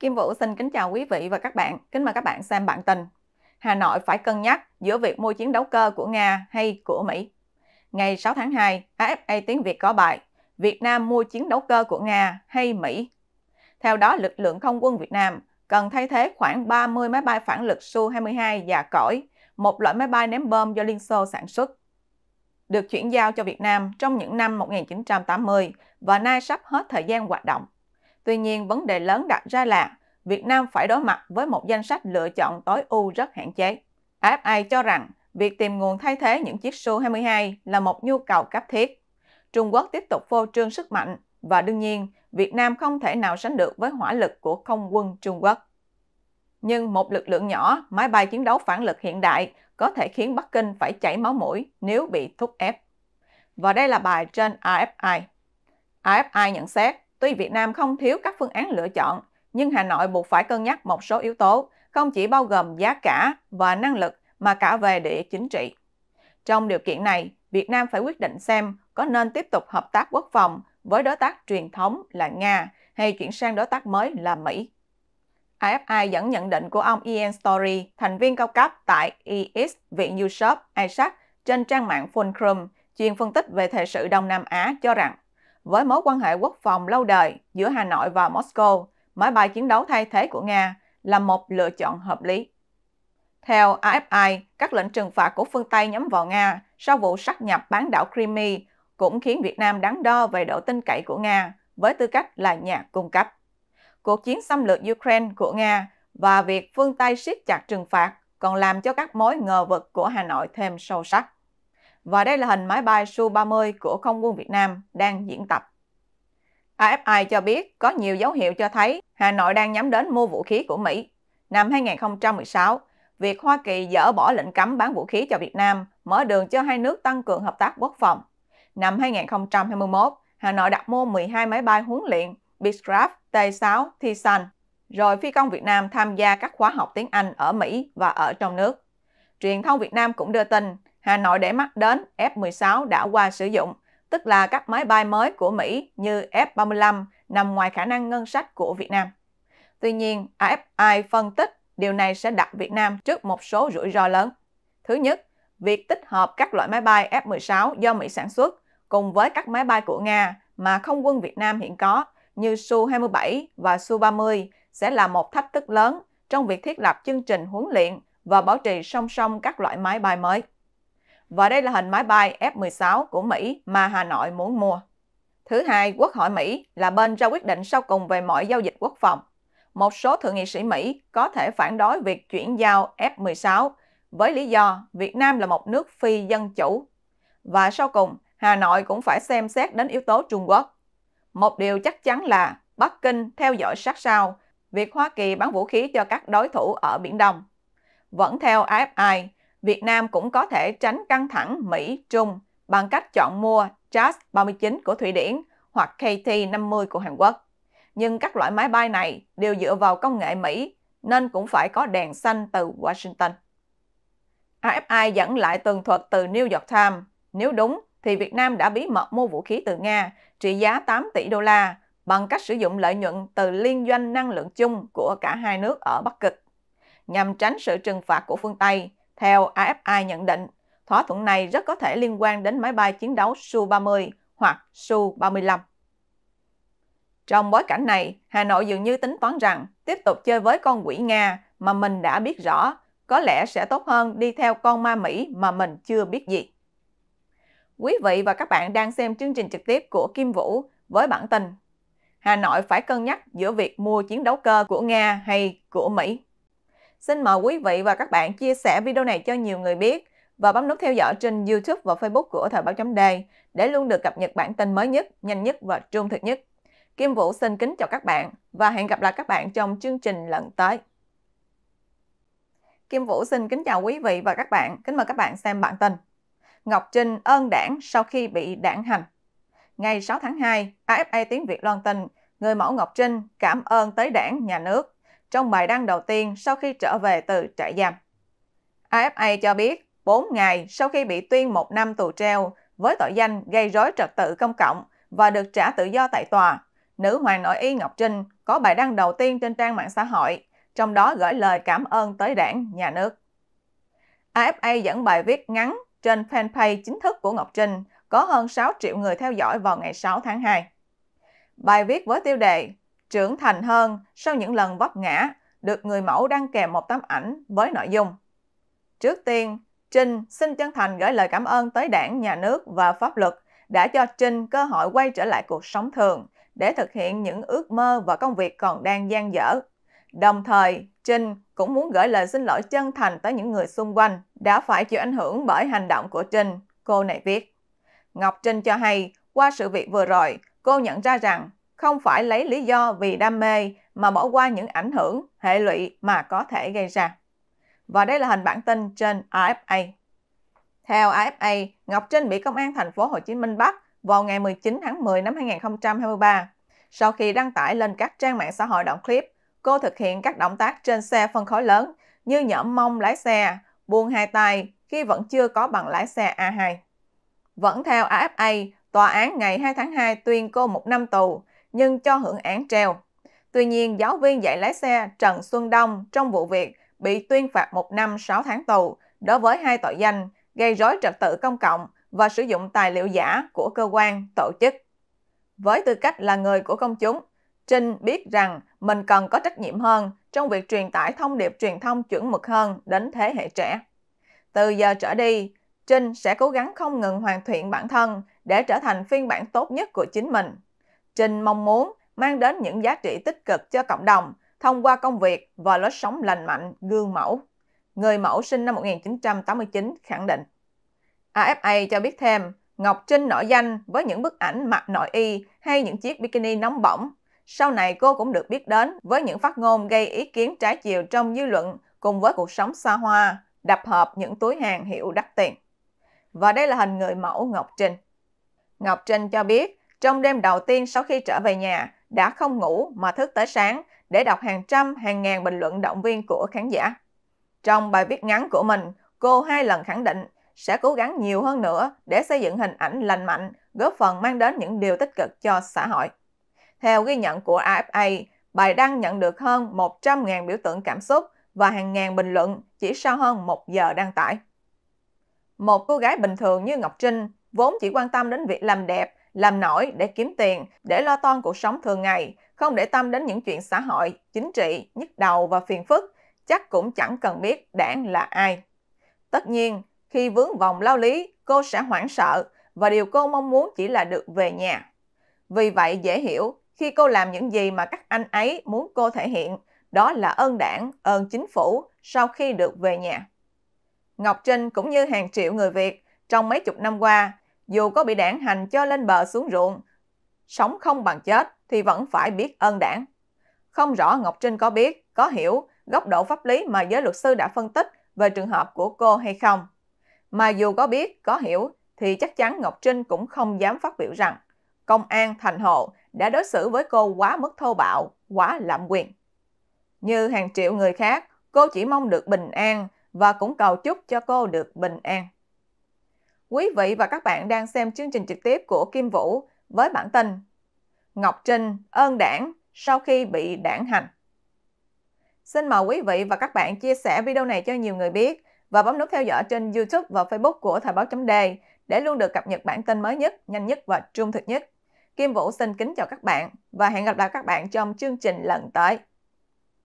Kim Vũ xin kính chào quý vị và các bạn. Kính mời các bạn xem bản tin. Hà Nội phải cân nhắc giữa việc mua chiến đấu cơ của Nga hay của Mỹ. Ngày 6 tháng 2, AFA tiếng Việt có bài Việt Nam mua chiến đấu cơ của Nga hay Mỹ. Theo đó, lực lượng không quân Việt Nam cần thay thế khoảng 30 máy bay phản lực Su-22 già cỗi, một loại máy bay ném bom do Liên Xô sản xuất. Được chuyển giao cho Việt Nam trong những năm 1980 và nay sắp hết thời gian hoạt động. Tuy nhiên, vấn đề lớn đặt ra là Việt Nam phải đối mặt với một danh sách lựa chọn tối ưu rất hạn chế. AFI cho rằng việc tìm nguồn thay thế những chiếc Su-22 là một nhu cầu cấp thiết. Trung Quốc tiếp tục phô trương sức mạnh và đương nhiên Việt Nam không thể nào sánh được với hỏa lực của không quân Trung Quốc. Nhưng một lực lượng nhỏ, máy bay chiến đấu phản lực hiện đại có thể khiến Bắc Kinh phải chảy máu mũi nếu bị thúc ép. Và đây là bài trên AFI. AFI nhận xét Tuy Việt Nam không thiếu các phương án lựa chọn, nhưng Hà Nội buộc phải cân nhắc một số yếu tố, không chỉ bao gồm giá cả và năng lực mà cả về địa chính trị. Trong điều kiện này, Việt Nam phải quyết định xem có nên tiếp tục hợp tác quốc phòng với đối tác truyền thống là Nga hay chuyển sang đối tác mới là Mỹ. AFI dẫn nhận định của ông Ian Story, thành viên cao cấp tại EIS Viện Yusuf Isaac trên trang mạng Fulcrum, chuyên phân tích về thời sự Đông Nam Á cho rằng với mối quan hệ quốc phòng lâu đời giữa Hà Nội và Moscow, máy bay chiến đấu thay thế của Nga là một lựa chọn hợp lý. Theo AFI, các lệnh trừng phạt của phương Tây nhắm vào Nga sau vụ sát nhập bán đảo Crimea cũng khiến Việt Nam đáng đo về độ tin cậy của Nga với tư cách là nhà cung cấp. Cuộc chiến xâm lược Ukraine của Nga và việc phương Tây siết chặt trừng phạt còn làm cho các mối ngờ vực của Hà Nội thêm sâu sắc và đây là hình máy bay Su-30 của Không quân Việt Nam đang diễn tập. AFI cho biết có nhiều dấu hiệu cho thấy Hà Nội đang nhắm đến mua vũ khí của Mỹ. Năm 2016, việc Hoa Kỳ dỡ bỏ lệnh cấm bán vũ khí cho Việt Nam mở đường cho hai nước tăng cường hợp tác quốc phòng. Năm 2021, Hà Nội đặt mua 12 máy bay huấn luyện Beechcraft T-6 Titan, rồi phi công Việt Nam tham gia các khóa học tiếng Anh ở Mỹ và ở trong nước. Truyền thông Việt Nam cũng đưa tin Hà Nội để mắt đến F-16 đã qua sử dụng, tức là các máy bay mới của Mỹ như F-35 nằm ngoài khả năng ngân sách của Việt Nam. Tuy nhiên, AFI phân tích điều này sẽ đặt Việt Nam trước một số rủi ro lớn. Thứ nhất, việc tích hợp các loại máy bay F-16 do Mỹ sản xuất cùng với các máy bay của Nga mà không quân Việt Nam hiện có như Su-27 và Su-30 sẽ là một thách thức lớn trong việc thiết lập chương trình huấn luyện và bảo trì song song các loại máy bay mới và đây là hình máy bay F-16 của Mỹ mà Hà Nội muốn mua. Thứ hai, Quốc hội Mỹ là bên ra quyết định sau cùng về mọi giao dịch quốc phòng. Một số thượng nghị sĩ Mỹ có thể phản đối việc chuyển giao F-16 với lý do Việt Nam là một nước phi dân chủ. Và sau cùng, Hà Nội cũng phải xem xét đến yếu tố Trung Quốc. Một điều chắc chắn là Bắc Kinh theo dõi sát sao việc Hoa Kỳ bán vũ khí cho các đối thủ ở Biển Đông. Vẫn theo AFI, Việt Nam cũng có thể tránh căng thẳng Mỹ-Trung bằng cách chọn mua JAS 39 của Thụy Điển hoặc KT-50 của Hàn Quốc. Nhưng các loại máy bay này đều dựa vào công nghệ Mỹ nên cũng phải có đèn xanh từ Washington. AFI dẫn lại tường thuật từ New York Times. Nếu đúng thì Việt Nam đã bí mật mua vũ khí từ Nga trị giá 8 tỷ đô la bằng cách sử dụng lợi nhuận từ liên doanh năng lượng chung của cả hai nước ở Bắc Cực. Nhằm tránh sự trừng phạt của phương Tây, theo AFI nhận định, thỏa thuận này rất có thể liên quan đến máy bay chiến đấu Su-30 hoặc Su-35. Trong bối cảnh này, Hà Nội dường như tính toán rằng tiếp tục chơi với con quỷ Nga mà mình đã biết rõ, có lẽ sẽ tốt hơn đi theo con ma Mỹ mà mình chưa biết gì. Quý vị và các bạn đang xem chương trình trực tiếp của Kim Vũ với bản tin Hà Nội phải cân nhắc giữa việc mua chiến đấu cơ của Nga hay của Mỹ. Xin mời quý vị và các bạn chia sẻ video này cho nhiều người biết và bấm nút theo dõi trên YouTube và Facebook của Thời báo chấm đề để luôn được cập nhật bản tin mới nhất, nhanh nhất và trung thực nhất. Kim Vũ xin kính chào các bạn và hẹn gặp lại các bạn trong chương trình lần tới. Kim Vũ xin kính chào quý vị và các bạn. Kính mời các bạn xem bản tin. Ngọc Trinh ơn đảng sau khi bị đảng hành. Ngày 6 tháng 2, AFA Tiếng Việt loan tin, người mẫu Ngọc Trinh cảm ơn tới đảng, nhà nước trong bài đăng đầu tiên sau khi trở về từ trại giam. AFA cho biết 4 ngày sau khi bị tuyên một năm tù treo với tội danh gây rối trật tự công cộng và được trả tự do tại tòa, nữ hoàng nội y Ngọc Trinh có bài đăng đầu tiên trên trang mạng xã hội, trong đó gửi lời cảm ơn tới đảng, nhà nước. AFA dẫn bài viết ngắn trên fanpage chính thức của Ngọc Trinh có hơn 6 triệu người theo dõi vào ngày 6 tháng 2. Bài viết với tiêu đề trưởng thành hơn sau những lần vấp ngã, được người mẫu đăng kèm một tấm ảnh với nội dung. Trước tiên, Trinh xin chân thành gửi lời cảm ơn tới đảng, nhà nước và pháp luật đã cho Trinh cơ hội quay trở lại cuộc sống thường để thực hiện những ước mơ và công việc còn đang gian dở. Đồng thời, Trinh cũng muốn gửi lời xin lỗi chân thành tới những người xung quanh đã phải chịu ảnh hưởng bởi hành động của Trinh, cô này viết. Ngọc Trinh cho hay, qua sự việc vừa rồi, cô nhận ra rằng không phải lấy lý do vì đam mê mà bỏ qua những ảnh hưởng, hệ lụy mà có thể gây ra. Và đây là hình bản tin trên AFA. Theo AFA, Ngọc Trinh bị Công an thành phố Hồ Chí Minh bắt vào ngày 19 tháng 10 năm 2023. Sau khi đăng tải lên các trang mạng xã hội đoạn clip, cô thực hiện các động tác trên xe phân khối lớn như nhõm mông lái xe, buông hai tay khi vẫn chưa có bằng lái xe A2. Vẫn theo AFA, tòa án ngày 2 tháng 2 tuyên cô một năm tù nhưng cho hưởng án treo. Tuy nhiên, giáo viên dạy lái xe Trần Xuân Đông trong vụ việc bị tuyên phạt 1 năm 6 tháng tù đối với hai tội danh gây rối trật tự công cộng và sử dụng tài liệu giả của cơ quan, tổ chức. Với tư cách là người của công chúng, Trinh biết rằng mình cần có trách nhiệm hơn trong việc truyền tải thông điệp truyền thông chuẩn mực hơn đến thế hệ trẻ. Từ giờ trở đi, Trinh sẽ cố gắng không ngừng hoàn thiện bản thân để trở thành phiên bản tốt nhất của chính mình. Trinh mong muốn mang đến những giá trị tích cực cho cộng đồng thông qua công việc và lối sống lành mạnh, gương mẫu. Người mẫu sinh năm 1989 khẳng định. AFA cho biết thêm, Ngọc Trinh nổi danh với những bức ảnh mặc nội y hay những chiếc bikini nóng bỏng. Sau này cô cũng được biết đến với những phát ngôn gây ý kiến trái chiều trong dư luận cùng với cuộc sống xa hoa, đập hợp những túi hàng hiệu đắt tiền. Và đây là hình người mẫu Ngọc Trinh. Ngọc Trinh cho biết trong đêm đầu tiên sau khi trở về nhà, đã không ngủ mà thức tới sáng để đọc hàng trăm hàng ngàn bình luận động viên của khán giả. Trong bài viết ngắn của mình, cô hai lần khẳng định sẽ cố gắng nhiều hơn nữa để xây dựng hình ảnh lành mạnh, góp phần mang đến những điều tích cực cho xã hội. Theo ghi nhận của AFA, bài đăng nhận được hơn 100.000 biểu tượng cảm xúc và hàng ngàn bình luận chỉ sau hơn một giờ đăng tải. Một cô gái bình thường như Ngọc Trinh vốn chỉ quan tâm đến việc làm đẹp làm nổi để kiếm tiền, để lo toan cuộc sống thường ngày, không để tâm đến những chuyện xã hội, chính trị, nhức đầu và phiền phức, chắc cũng chẳng cần biết đảng là ai. Tất nhiên, khi vướng vòng lao lý, cô sẽ hoảng sợ và điều cô mong muốn chỉ là được về nhà. Vì vậy dễ hiểu, khi cô làm những gì mà các anh ấy muốn cô thể hiện, đó là ơn đảng, ơn chính phủ sau khi được về nhà. Ngọc Trinh cũng như hàng triệu người Việt, trong mấy chục năm qua, dù có bị đảng hành cho lên bờ xuống ruộng, sống không bằng chết thì vẫn phải biết ơn đảng. Không rõ Ngọc Trinh có biết, có hiểu góc độ pháp lý mà giới luật sư đã phân tích về trường hợp của cô hay không. Mà dù có biết, có hiểu thì chắc chắn Ngọc Trinh cũng không dám phát biểu rằng công an Thành Hồ đã đối xử với cô quá mức thô bạo, quá lạm quyền. Như hàng triệu người khác, cô chỉ mong được bình an và cũng cầu chúc cho cô được bình an. Quý vị và các bạn đang xem chương trình trực tiếp của Kim Vũ với bản tin Ngọc Trinh ơn đảng sau khi bị đảng hành. Xin mời quý vị và các bạn chia sẻ video này cho nhiều người biết và bấm nút theo dõi trên YouTube và Facebook của Thời báo chấm đề để luôn được cập nhật bản tin mới nhất, nhanh nhất và trung thực nhất. Kim Vũ xin kính chào các bạn và hẹn gặp lại các bạn trong chương trình lần tới.